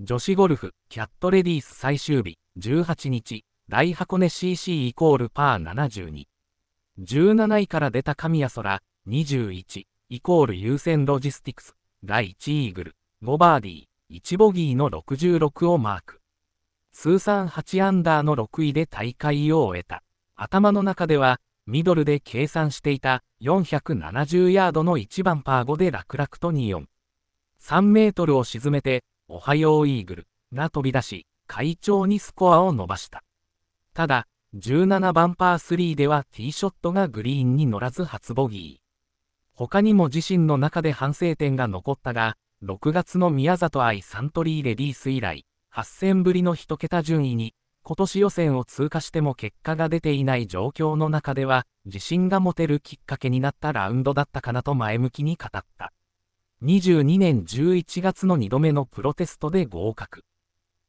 女子ゴルフ、キャットレディース最終日、18日、大箱根 CC イコールパー72。17位から出た神谷空、21、イコール優先ロジスティクス、第1イーグル、5バーディー、1ボギーの66をマーク。通算8アンダーの6位で大会を終えた。頭の中では、ミドルで計算していた470ヤードの1番パー5で楽々と24。3メートルを沈めて、おはようイーグルが飛び出し、快調にスコアを伸ばした。ただ、17番パー3ではティーショットがグリーンに乗らず初ボギー。他にも自身の中で反省点が残ったが、6月の宮里愛サントリーレディース以来、8戦ぶりの1桁順位に、今年予選を通過しても結果が出ていない状況の中では、自信が持てるきっかけになったラウンドだったかなと前向きに語った。22年11月の2度目のプロテストで合格。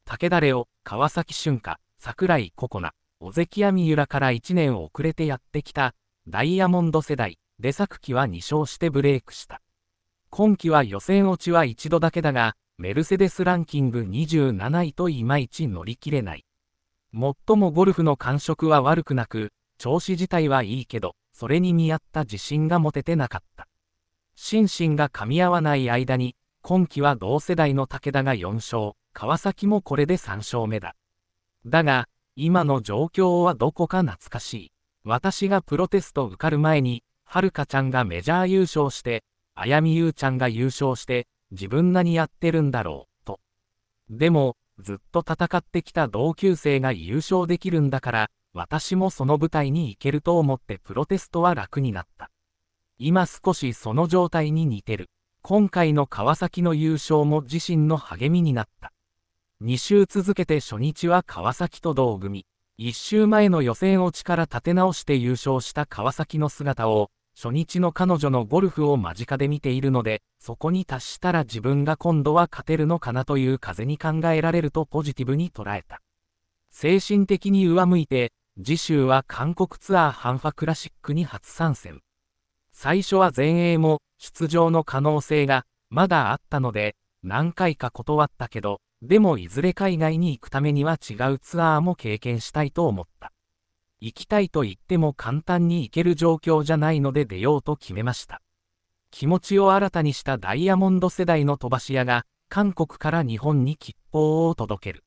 武田レオ、川崎春夏、桜井ココナ、尾関亜美由良から1年遅れてやってきた、ダイヤモンド世代、出作機は2勝してブレイクした。今季は予選落ちは一度だけだが、メルセデスランキング27位といまいち乗り切れない。最もゴルフの感触は悪くなく、調子自体はいいけど、それに見合った自信が持ててなかった。心身が噛み合わない間に、今季は同世代の武田が4勝、川崎もこれで3勝目だ。だが、今の状況はどこか懐かしい。私がプロテスト受かる前に、はるかちゃんがメジャー優勝して、あやみゆうちゃんが優勝して、自分何やってるんだろう、と。でも、ずっと戦ってきた同級生が優勝できるんだから、私もその舞台に行けると思ってプロテストは楽になった。今少しその状態に似てる。今回の川崎の優勝も自身の励みになった。2週続けて初日は川崎と同組。1週前の予選落ちから立て直して優勝した川崎の姿を、初日の彼女のゴルフを間近で見ているので、そこに達したら自分が今度は勝てるのかなという風に考えられるとポジティブに捉えた。精神的に上向いて、次週は韓国ツアーハンファクラシックに初参戦。最初は前衛も出場の可能性がまだあったので、何回か断ったけど、でもいずれ海外に行くためには違うツアーも経験したいと思った。行きたいと言っても簡単に行ける状況じゃないので出ようと決めました。気持ちを新たにしたダイヤモンド世代の飛ばし屋が、韓国から日本に吉報を届ける。